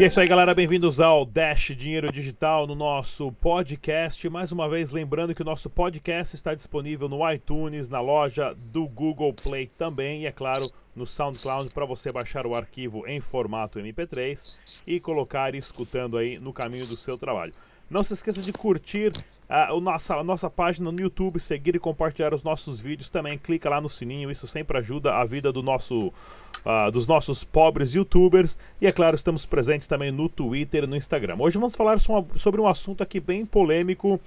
E é isso aí, galera. Bem-vindos ao Dash Dinheiro Digital no nosso podcast. Mais uma vez, lembrando que o nosso podcast está disponível no iTunes, na loja do Google Play também e, é claro, no SoundCloud para você baixar o arquivo em formato MP3 e colocar escutando aí no caminho do seu trabalho. Não se esqueça de curtir a, a, nossa, a nossa página no YouTube, seguir e compartilhar os nossos vídeos também. Clica lá no sininho, isso sempre ajuda a vida do nosso, uh, dos nossos pobres youtubers. E é claro, estamos presentes também no Twitter e no Instagram. Hoje vamos falar sobre um assunto aqui bem polêmico.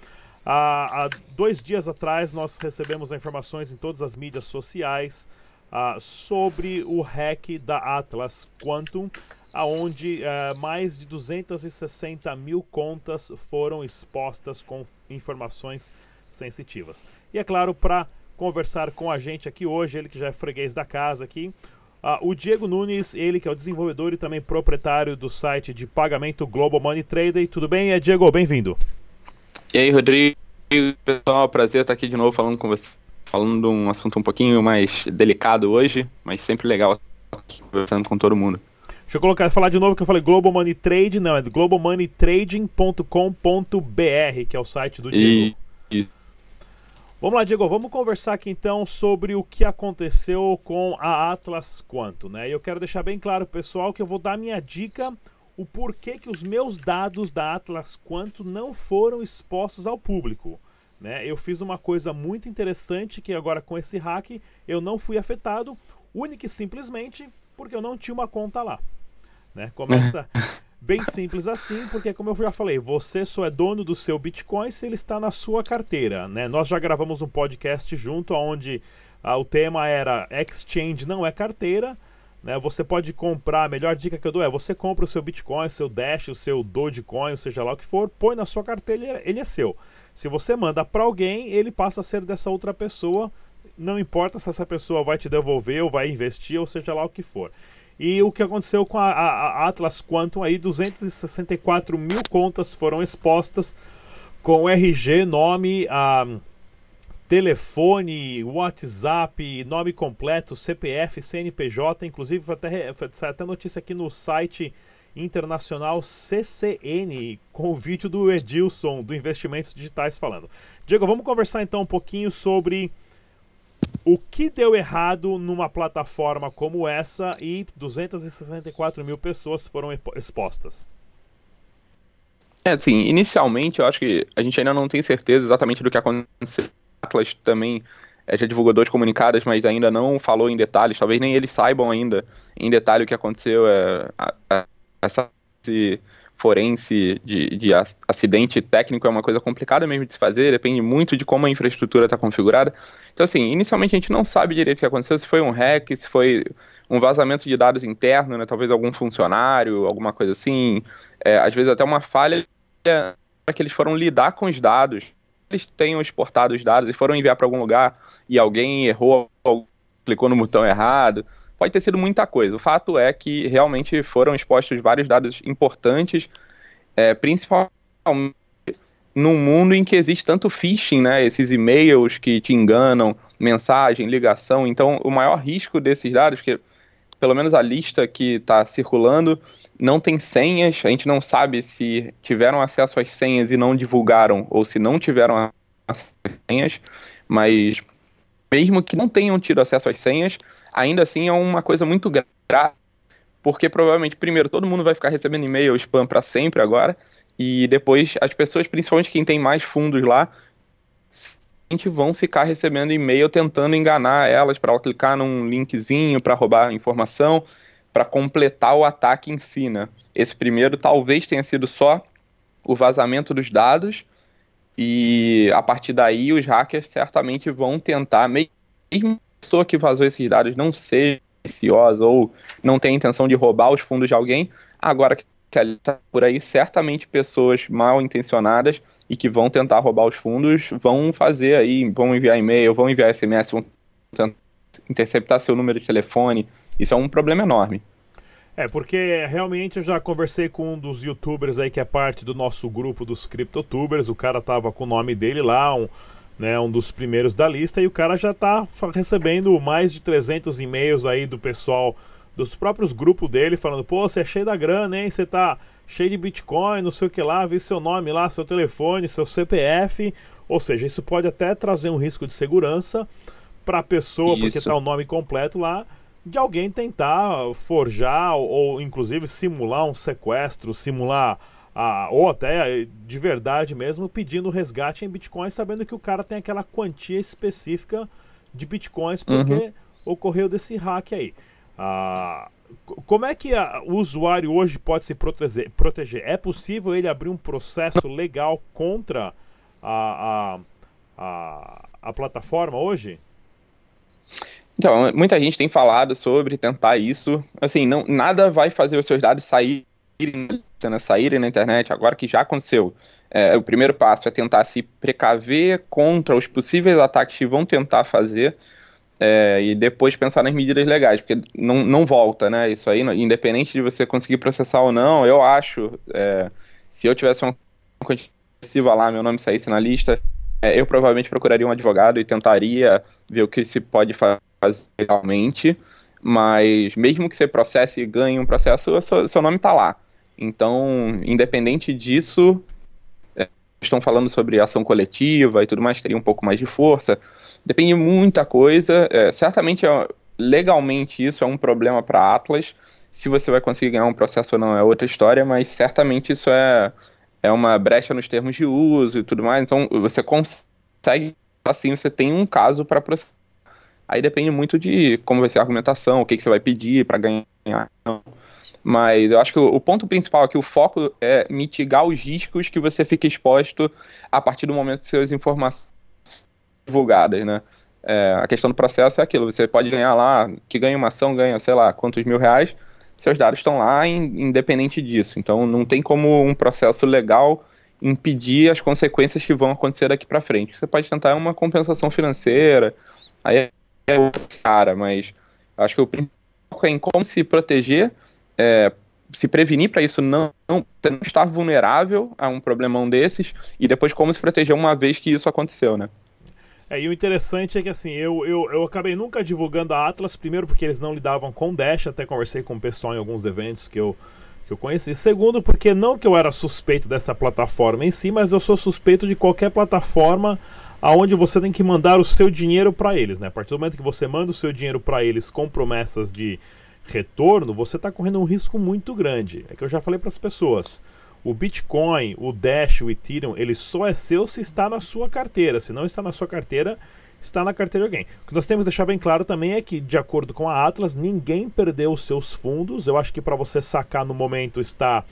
Há, há dois dias atrás nós recebemos informações em todas as mídias sociais ah, sobre o hack da Atlas Quantum, aonde eh, mais de 260 mil contas foram expostas com informações sensitivas. E é claro, para conversar com a gente aqui hoje, ele que já é freguês da casa aqui, ah, o Diego Nunes, ele que é o desenvolvedor e também proprietário do site de pagamento Global Money Trader. Tudo bem? É Diego, bem-vindo. E aí, Rodrigo, pessoal, prazer estar aqui de novo falando com vocês falando de um assunto um pouquinho mais delicado hoje, mas sempre legal conversando com todo mundo. Deixa eu colocar, falar de novo que eu falei Global Money Trade, não, é globalmoneytrading.com.br, que é o site do Diego. e... Vamos lá, Diego, vamos conversar aqui então sobre o que aconteceu com a Atlas Quanto, né? E eu quero deixar bem claro, pessoal, que eu vou dar minha dica o porquê que os meus dados da Atlas Quanto não foram expostos ao público. Né? Eu fiz uma coisa muito interessante que agora com esse hack eu não fui afetado, única e simplesmente porque eu não tinha uma conta lá. Né? Começa bem simples assim, porque como eu já falei, você só é dono do seu Bitcoin se ele está na sua carteira. Né? Nós já gravamos um podcast junto onde ah, o tema era exchange não é carteira. Né? Você pode comprar, a melhor dica que eu dou é você compra o seu Bitcoin, o seu Dash, o seu Dogecoin, seja lá o que for, põe na sua carteira, ele é, é seu. Se você manda para alguém, ele passa a ser dessa outra pessoa, não importa se essa pessoa vai te devolver ou vai investir, ou seja lá o que for. E o que aconteceu com a, a, a Atlas Quantum aí, 264 mil contas foram expostas com RG, nome, a, telefone, WhatsApp, nome completo, CPF, CNPJ, inclusive até, até notícia aqui no site Internacional CCN, com o vídeo do Edilson, do Investimentos Digitais, falando. Diego, vamos conversar então um pouquinho sobre o que deu errado numa plataforma como essa e 264 mil pessoas foram expostas. É, assim, inicialmente eu acho que a gente ainda não tem certeza exatamente do que aconteceu. Atlas também é, já divulgou dois comunicados, mas ainda não falou em detalhes, talvez nem eles saibam ainda em detalhe o que aconteceu. É, a, essa forense de, de, acidente técnico é uma coisa complicada mesmo de se fazer, depende muito de como a infraestrutura está configurada. Então, assim, inicialmente a gente não sabe direito o que aconteceu, se foi um hack, se foi um vazamento de dados interno, né, talvez algum funcionário, alguma coisa assim, é, às vezes até uma falha para que eles foram lidar com os dados, eles tenham exportado os dados e foram enviar para algum lugar e alguém errou, clicou no botão errado. Pode ter sido muita coisa. O fato é que realmente foram expostos vários dados importantes, é, principalmente num mundo em que existe tanto phishing, né? Esses e-mails que te enganam, mensagem, ligação. Então, o maior risco desses dados, que pelo menos a lista que está circulando, não tem senhas. A gente não sabe se tiveram acesso às senhas e não divulgaram, ou se não tiveram acesso às senhas. Mas, mesmo que não tenham tido acesso às senhas, ainda assim é uma coisa muito grave, porque provavelmente, primeiro, todo mundo vai ficar recebendo e-mail spam para sempre agora, e depois as pessoas, principalmente quem tem mais fundos lá, vão ficar recebendo e-mail tentando enganar elas para clicar num linkzinho para roubar informação, para completar o ataque em si, né? Esse primeiro talvez tenha sido só o vazamento dos dados e a partir daí os hackers certamente vão tentar mesmo pessoa que vazou esses dados não seja maliciosa ou não tenha intenção de roubar os fundos de alguém, agora que ali está por aí, certamente pessoas mal intencionadas e que vão tentar roubar os fundos vão fazer aí, vão enviar e-mail, vão enviar SMS, vão tentar interceptar seu número de telefone. Isso é um problema enorme. É, porque realmente eu já conversei com um dos youtubers aí que é parte do nosso grupo dos CryptoTubers, o cara tava com o nome dele lá, um né, um dos primeiros da lista, e o cara já está recebendo mais de 300 e-mails aí do pessoal, dos próprios grupos dele, falando, pô, você é cheio da grana, hein, você tá cheio de Bitcoin, não sei o que lá, vi seu nome lá, seu telefone, seu CPF, ou seja, isso pode até trazer um risco de segurança para a pessoa, isso. porque tá o nome completo lá, de alguém tentar forjar ou, ou inclusive simular um sequestro, simular ah, ou até eh, de verdade mesmo, pedindo resgate em bitcoins, sabendo que o cara tem aquela quantia específica de bitcoins uhum. porque uhum. ocorreu desse hack aí. Ah, como é que a, o usuário hoje pode se proteger, proteger? É possível ele abrir um processo legal contra a, a, a, a plataforma hoje? Então, muita gente tem falado sobre tentar isso. Assim, não, nada vai fazer os seus dados sair né, saírem na internet, agora que já aconteceu, é, o primeiro passo é tentar se precaver contra os possíveis ataques que vão tentar fazer é, e depois pensar nas medidas legais, porque não, não volta, né? Isso aí, independente de você conseguir processar ou não, eu acho, é, se eu tivesse uma quantidade excessiva lá, meu nome saísse na lista, é, eu provavelmente procuraria um advogado e tentaria ver o que se pode fazer realmente, mas mesmo que você processe e ganhe um processo, seu, seu nome está lá. Então, independente disso, é, estão falando sobre ação coletiva e tudo mais, teria um pouco mais de força. Depende de muita coisa. É, certamente, é legalmente, isso é um problema para Atlas. Se você vai conseguir ganhar um processo ou não é outra história, mas certamente isso é, é uma brecha nos termos de uso e tudo mais. Então, você consegue, assim, você tem um caso para processar. Aí depende muito de como vai ser a argumentação, o que, que você vai pedir para ganhar. Mas eu acho que o, o ponto principal aqui, é o foco é mitigar os riscos que você fica exposto a partir do momento que suas informações divulgadas, né? É, a questão do processo é aquilo, você pode ganhar lá, que ganha uma ação, ganha, sei lá, quantos mil reais, seus dados estão lá independente disso. Então não tem como um processo legal impedir as consequências que vão acontecer daqui para frente. Você pode tentar uma compensação financeira, aí é outra cara, mas acho que o principal é em como se proteger é, se prevenir para isso não, não, não estar vulnerável a um problemão desses e depois como se proteger uma vez que isso aconteceu, né? É, e o interessante é que assim, eu, eu, eu acabei nunca divulgando a Atlas, primeiro porque eles não lidavam com Dash, até conversei com o pessoal em alguns eventos que eu, que eu conheci. Segundo, porque não que eu era suspeito dessa plataforma em si, mas eu sou suspeito de qualquer plataforma aonde você tem que mandar o seu dinheiro para eles, né? A partir do momento que você manda o seu dinheiro para eles com promessas de retorno, você está correndo um risco muito grande. É que eu já falei para as pessoas. O Bitcoin, o Dash, o Ethereum, ele só é seu se está na sua carteira. Se não está na sua carteira, está na carteira de alguém. O que nós temos que deixar bem claro também é que, de acordo com a Atlas, ninguém perdeu os seus fundos. Eu acho que para você sacar no momento está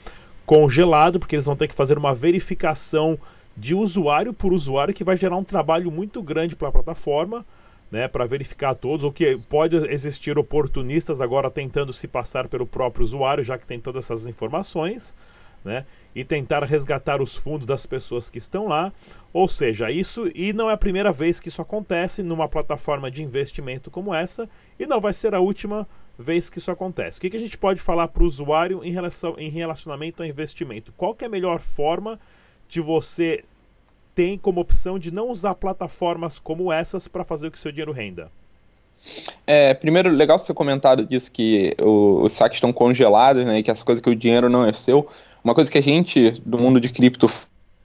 congelado, porque eles vão ter que fazer uma verificação de usuário por usuário que vai gerar um trabalho muito grande para a plataforma né, para verificar todos, o que pode existir oportunistas agora tentando se passar pelo próprio usuário, já que tem todas essas informações, né, e tentar resgatar os fundos das pessoas que estão lá. Ou seja, isso e não é a primeira vez que isso acontece numa plataforma de investimento como essa, e não vai ser a última vez que isso acontece. O que, que a gente pode falar para o usuário em relação em relacionamento ao investimento? Qual é a melhor forma de você tem como opção de não usar plataformas como essas para fazer que seu dinheiro renda? É, primeiro, legal seu comentário disso que o, os saques estão congelados, né, e que essa coisa que o dinheiro não é seu. Uma coisa que a gente do mundo de cripto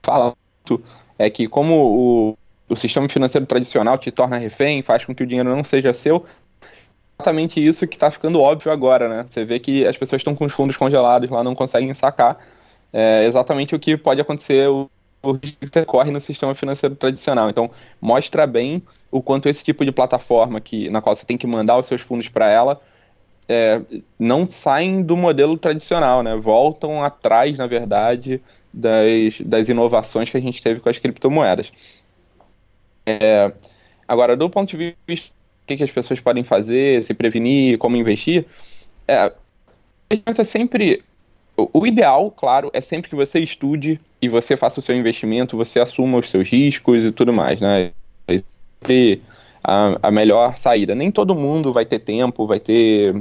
fala muito é que como o, o sistema financeiro tradicional te torna refém, faz com que o dinheiro não seja seu, exatamente isso que está ficando óbvio agora, né? Você vê que as pessoas estão com os fundos congelados lá, não conseguem sacar. É exatamente o que pode acontecer o risco que você corre no sistema financeiro tradicional. Então, mostra bem o quanto esse tipo de plataforma que, na qual você tem que mandar os seus fundos para ela é, não saem do modelo tradicional, né? Voltam atrás, na verdade, das, das inovações que a gente teve com as criptomoedas. É, agora, do ponto de vista o que, que as pessoas podem fazer, se prevenir, como investir, é, investimento é sempre o ideal, claro, é sempre que você estude e você faça o seu investimento, você assuma os seus riscos e tudo mais, né? É sempre a, a melhor saída. Nem todo mundo vai ter tempo, vai ter,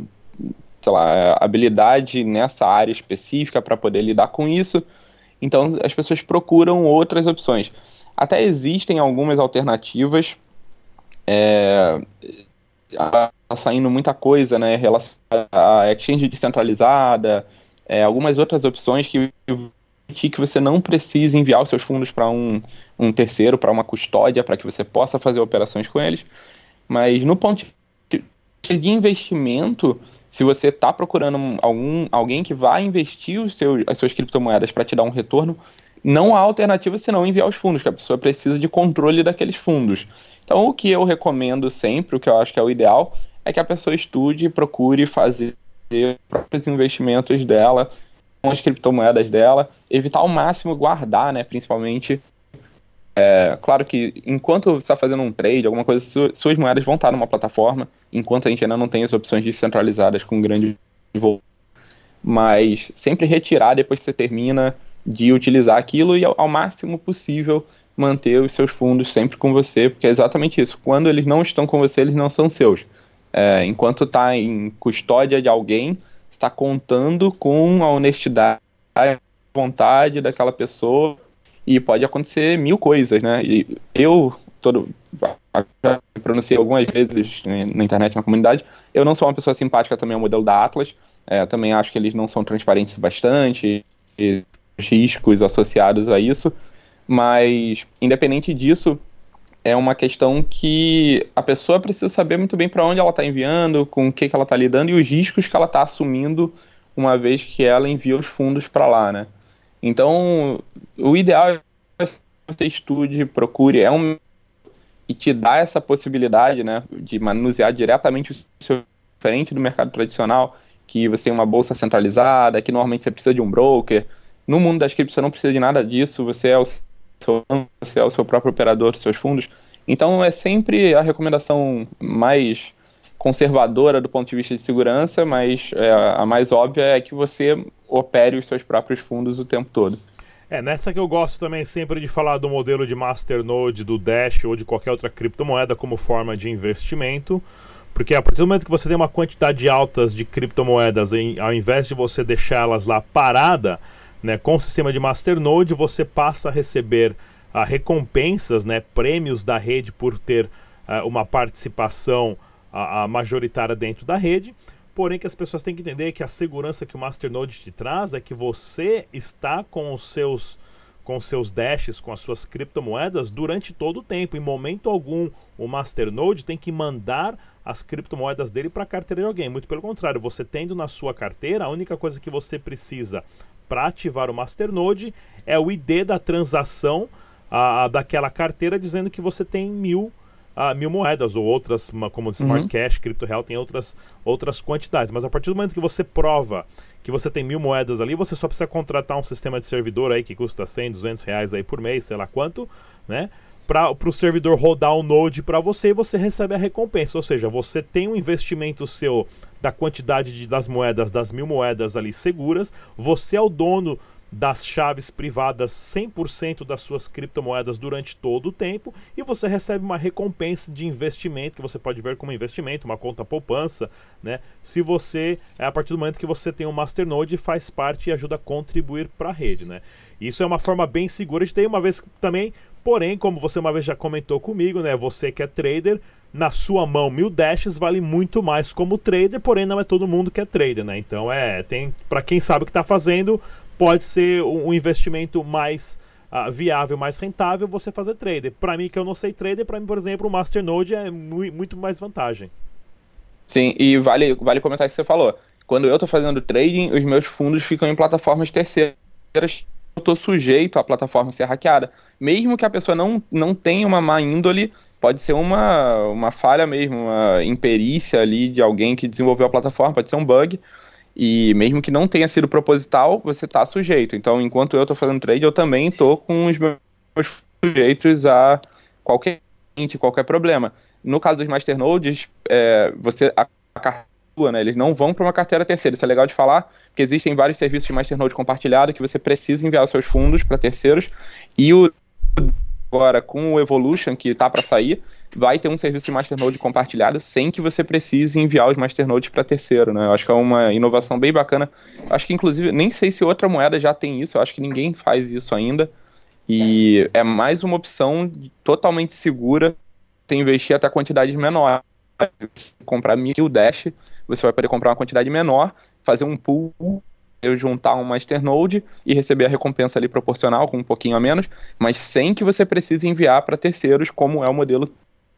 sei lá, habilidade nessa área específica para poder lidar com isso. Então as pessoas procuram outras opções. Até existem algumas alternativas. É, tá saindo muita coisa, né? Relacionada a exchange descentralizada, é, algumas outras opções que que você não precisa enviar os seus fundos para um, um terceiro, para uma custódia, para que você possa fazer operações com eles. Mas no ponto de investimento, se você está procurando algum, alguém que vá investir os seus, as suas criptomoedas para te dar um retorno, não há alternativa senão enviar os fundos, que a pessoa precisa de controle daqueles fundos. Então, o que eu recomendo sempre, o que eu acho que é o ideal, é que a pessoa estude, procure fazer os próprios investimentos dela, com as criptomoedas dela, evitar ao máximo guardar, né, principalmente. É, claro que enquanto você está fazendo um trade, alguma coisa, su suas moedas vão estar numa plataforma, enquanto a gente ainda não tem as opções descentralizadas com grande volume. Mas sempre retirar depois que você termina de utilizar aquilo e ao, ao máximo possível manter os seus fundos sempre com você, porque é exatamente isso. Quando eles não estão com você, eles não são seus é, enquanto está em custódia de alguém, está contando com a honestidade, a vontade daquela pessoa e pode acontecer mil coisas, né? E eu todo já pronunciei algumas vezes na internet, na comunidade, eu não sou uma pessoa simpática também ao modelo da Atlas, é, também acho que eles não são transparentes o bastante, e riscos associados a isso, mas independente disso, é uma questão que a pessoa precisa saber muito bem para onde ela está enviando, com o que, que ela está lidando e os riscos que ela está assumindo uma vez que ela envia os fundos para lá, né? Então, o ideal é que você estude, procure, é um que te dá essa possibilidade, né, de manusear diretamente o seu diferente do mercado tradicional, que você tem uma bolsa centralizada, que normalmente você precisa de um broker. No mundo das criptos você não precisa de nada disso, você é o seu seu próprio operador, seus fundos. Então é sempre a recomendação mais conservadora do ponto de vista de segurança, mas é, a mais óbvia é que você opere os seus próprios fundos o tempo todo. É, nessa que eu gosto também sempre de falar do modelo de Masternode, do Dash ou de qualquer outra criptomoeda como forma de investimento, porque a partir do momento que você tem uma quantidade altas de criptomoedas, em, ao invés de você deixá-las lá parada, né? Com o sistema de Masternode, você passa a receber uh, recompensas, né? prêmios da rede por ter uh, uma participação uh, majoritária dentro da rede. Porém, que as pessoas têm que entender é que a segurança que o Masternode te traz é que você está com os seus com seus dashes, com as suas criptomoedas durante todo o tempo. Em momento algum, o Masternode tem que mandar as criptomoedas dele para a carteira de alguém. Muito pelo contrário, você tendo na sua carteira, a única coisa que você precisa para ativar o Masternode é o ID da transação a, daquela carteira dizendo que você tem mil, a, mil moedas ou outras, como Smart uhum. Cash, Cripto Real, tem outras, outras quantidades. Mas a partir do momento que você prova que você tem mil moedas ali, você só precisa contratar um sistema de servidor aí que custa 100, 200 reais aí por mês, sei lá quanto, né? Para o servidor rodar o um Node para você e você recebe a recompensa. Ou seja, você tem um investimento seu da quantidade de, das moedas, das mil moedas ali seguras. Você é o dono das chaves privadas 100% das suas criptomoedas durante todo o tempo e você recebe uma recompensa de investimento que você pode ver como investimento, uma conta poupança, né? Se você é a partir do momento que você tem um masternode faz parte e ajuda a contribuir para a rede, né? Isso é uma forma bem segura de ter uma vez também, porém, como você uma vez já comentou comigo, né, você que é trader, na sua mão mil dashes vale muito mais como trader, porém não é todo mundo que é trader, né? Então é, tem para quem sabe o que está fazendo, pode ser um investimento mais uh, viável, mais rentável você fazer trader. Para mim que eu não sei trader, para mim, por exemplo, o Masternode é mu muito mais vantagem. Sim, e vale, vale comentar o que você falou. Quando eu estou fazendo trading, os meus fundos ficam em plataformas terceiras eu estou sujeito à plataforma ser hackeada. Mesmo que a pessoa não, não tenha uma má índole, pode ser uma, uma falha mesmo, uma imperícia ali de alguém que desenvolveu a plataforma, pode ser um bug. E mesmo que não tenha sido proposital, você está sujeito. Então, enquanto eu estou fazendo trade, eu também estou com os meus sujeitos a qualquer qualquer problema. No caso dos masternodes, é, você a, a é né? Eles não vão para uma carteira terceira. Isso é legal de falar, porque existem vários serviços de masternode compartilhado que você precisa enviar os seus fundos para terceiros e o agora com o Evolution, que está para sair, vai ter um serviço de masternode compartilhado sem que você precise enviar os masternodes para terceiro, né? Eu acho que é uma inovação bem bacana. Acho que inclusive nem sei se outra moeda já tem isso, eu acho que ninguém faz isso ainda. E é mais uma opção totalmente segura você investir até quantidades menores. Comprar mil dash, você vai poder comprar uma quantidade menor, fazer um pool eu juntar um masternode e receber a recompensa ali proporcional, com um pouquinho a menos, mas sem que você precise enviar para terceiros, como é o modelo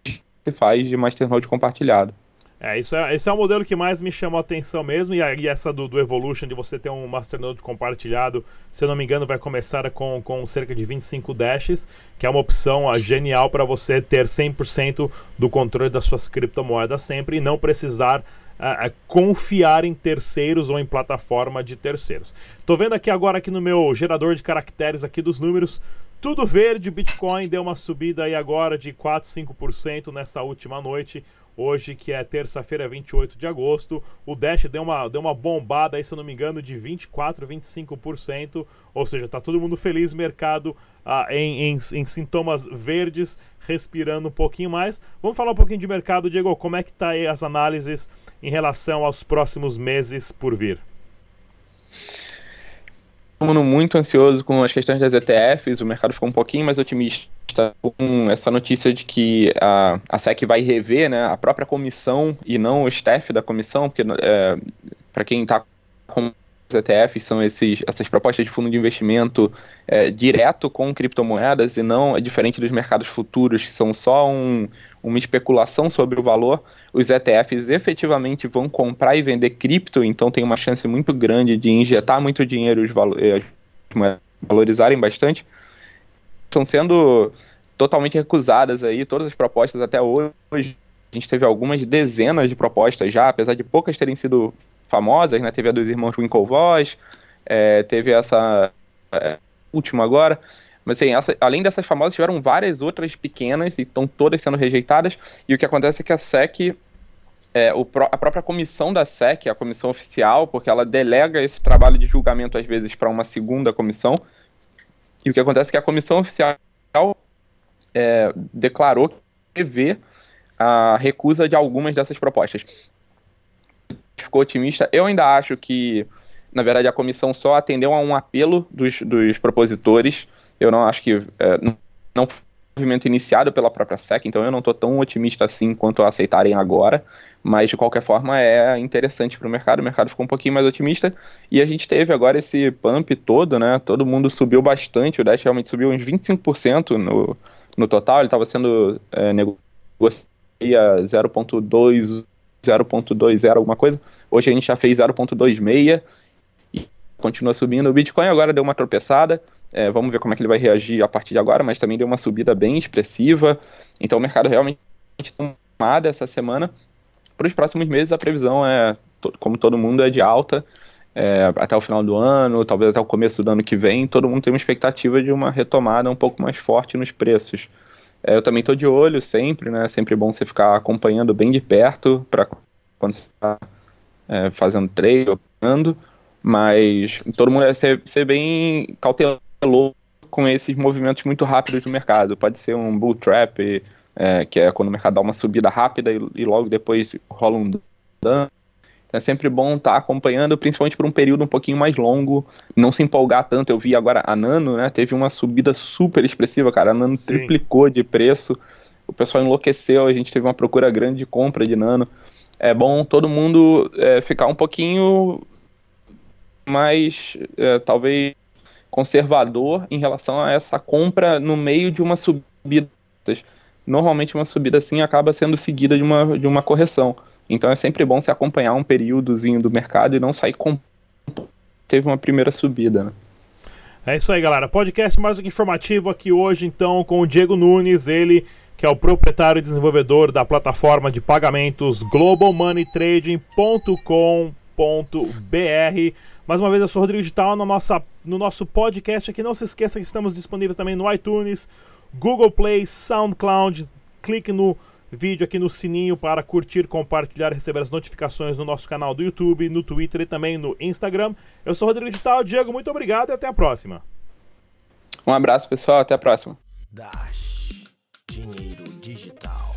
que se faz de masternode compartilhado. É, isso é, esse é o modelo que mais me chamou a atenção mesmo, e aí essa do, do, Evolution, de você ter um masternode compartilhado, se eu não me engano, vai começar com, com cerca de 25 dashes, que é uma opção genial para você ter 100% do controle das suas criptomoedas sempre e não precisar confiar em terceiros ou em plataforma de terceiros. Tô vendo aqui agora aqui no meu gerador de caracteres aqui dos números, tudo verde, Bitcoin deu uma subida aí agora de 4, 5% nessa última noite. Hoje, que é terça-feira, 28 de agosto, o Dash deu uma, deu uma bombada aí, se eu não me engano, de 24, 25%. Ou seja, tá todo mundo feliz, mercado ah, em, em, em, sintomas verdes, respirando um pouquinho mais. Vamos falar um pouquinho de mercado, Diego. Como é que tá aí as análises em relação aos próximos meses por vir? Todo muito ansioso com as questões das ETFs, o mercado ficou um pouquinho mais otimista com essa notícia de que a, a SEC vai rever né, a própria comissão e não o staff da comissão, porque é, para quem está com ETFs são esses, essas propostas de fundo de investimento é, direto com criptomoedas e não é diferente dos mercados futuros, que são só um, uma especulação sobre o valor. Os ETFs efetivamente vão comprar e vender cripto, então tem uma chance muito grande de injetar muito dinheiro os valo valorizarem bastante. Estão sendo totalmente recusadas aí todas as propostas até hoje. A gente teve algumas dezenas de propostas já, apesar de poucas terem sido famosas, né? Teve a dos irmãos Winklevoss, é, teve essa é, última agora. Mas assim, essa, além dessas famosas, tiveram várias outras pequenas e estão todas sendo rejeitadas. E o que acontece é que a SEC, é, o, a própria comissão da SEC, a comissão oficial, porque ela delega esse trabalho de julgamento às vezes para uma segunda comissão. E o que acontece é que a comissão oficial é, declarou que vê a recusa de algumas dessas propostas ficou otimista. Eu ainda acho que, na verdade, a comissão só atendeu a um apelo dos, dos propositores. Eu não acho que. É, não, foi um movimento iniciado pela própria SEC, então eu não estou tão otimista assim quanto a aceitarem agora, mas de qualquer forma é interessante para o mercado, o mercado ficou um pouquinho mais otimista, e a gente teve agora esse pump todo, né, todo mundo subiu bastante, o Dash realmente subiu uns 25% no, no total, ele estava sendo é, negociado a 0.2 0.20 alguma coisa. Hoje a gente já fez 0.26 e continua subindo. O Bitcoin agora deu uma tropeçada. É, vamos ver como é que ele vai reagir a partir de agora, mas também deu uma subida bem expressiva. Então o mercado realmente tomada essa semana. Para os próximos meses a previsão é, como todo mundo, é de alta. É, até o final do ano, talvez até o começo do ano que vem, todo mundo tem uma expectativa de uma retomada um pouco mais forte nos preços. É, eu também estou de olho sempre, né? É sempre bom você ficar acompanhando bem de perto para quando você está é, fazendo trade, operando, mas todo mundo é ser, ser bem cauteloso com esses movimentos muito rápidos do mercado. Pode ser um bull trap, é, que é quando o mercado dá uma subida rápida e, e logo depois rola um dano, então é sempre bom estar tá acompanhando, principalmente por um período um pouquinho mais longo, não se empolgar tanto. Eu vi agora a Nano, né? Teve uma subida super expressiva, cara. A Nano Sim. triplicou de preço. O pessoal enlouqueceu, a gente teve uma procura grande de compra de Nano. É bom todo mundo é, ficar um pouquinho mais, é, talvez, conservador em relação a essa compra no meio de uma subida. Normalmente uma subida assim acaba sendo seguida de uma, de uma correção. Então é sempre bom se acompanhar um períodozinho do mercado e não sair com teve uma primeira subida, né? É isso aí, galera. Podcast mais do que informativo aqui hoje, então, com o Diego Nunes, ele que é o proprietário e desenvolvedor da plataforma de pagamentos GlobalMoneyTrading.com.br. Mais uma vez, eu sou Rodrigo Digital no, nossa, no nosso podcast aqui. Não se esqueça que estamos disponíveis também no iTunes, Google Play, SoundCloud. Clique no vídeo aqui no sininho para curtir, compartilhar, receber as notificações no nosso canal do YouTube, no Twitter e também no Instagram. Eu sou Rodrigo Digital, Diego, muito obrigado e até a próxima. Um abraço, pessoal, até a próxima. Dash, dinheiro digital.